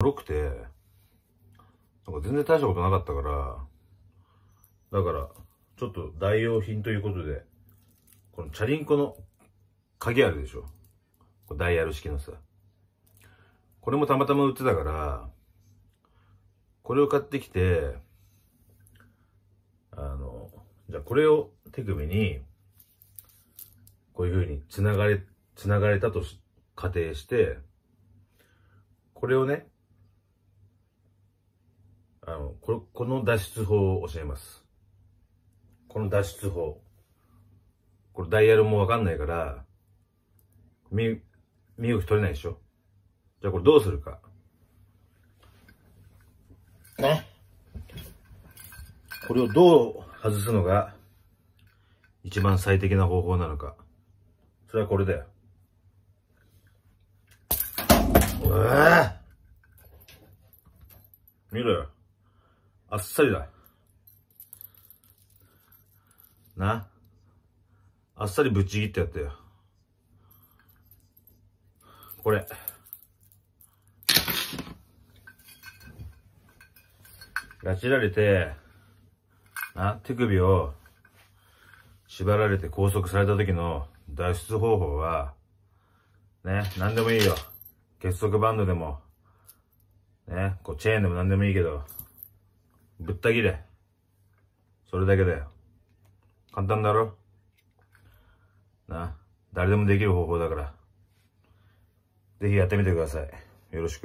黒くて、なんか全然大したことなかったから、だから、ちょっと代用品ということで、このチャリンコの鍵あるでしょ。ダイヤル式のさ。これもたまたま売ってたから、これを買ってきて、あの、じゃあこれを手首に、こういう風に繋がれ、繋がれたと仮定して、これをね、あの、ここの脱出法を教えます。この脱出法。これダイヤルもわかんないから、身、身動き取れないでしょじゃあこれどうするか。ね。これをどう外すのが、一番最適な方法なのか。それはこれだよ。うわぁ見ろよ。あっさりだ。な。あっさりぶっちぎってやったよ。これ。拉致られて、な、手首を縛られて拘束された時の脱出方法は、ね、なんでもいいよ。結束バンドでも、ね、こうチェーンでもなんでもいいけど、ぶった切れ。それだけだよ。簡単だろな、誰でもできる方法だから。ぜひやってみてください。よろしく。